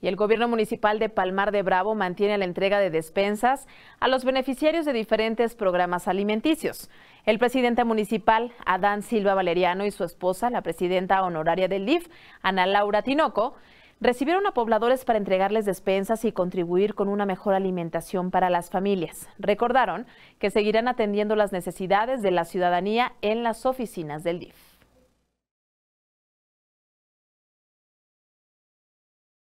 y el gobierno municipal de Palmar de Bravo mantiene la entrega de despensas a los beneficiarios de diferentes programas alimenticios. El presidente municipal, Adán Silva Valeriano, y su esposa, la presidenta honoraria del DIF, Ana Laura Tinoco, recibieron a pobladores para entregarles despensas y contribuir con una mejor alimentación para las familias. Recordaron que seguirán atendiendo las necesidades de la ciudadanía en las oficinas del DIF.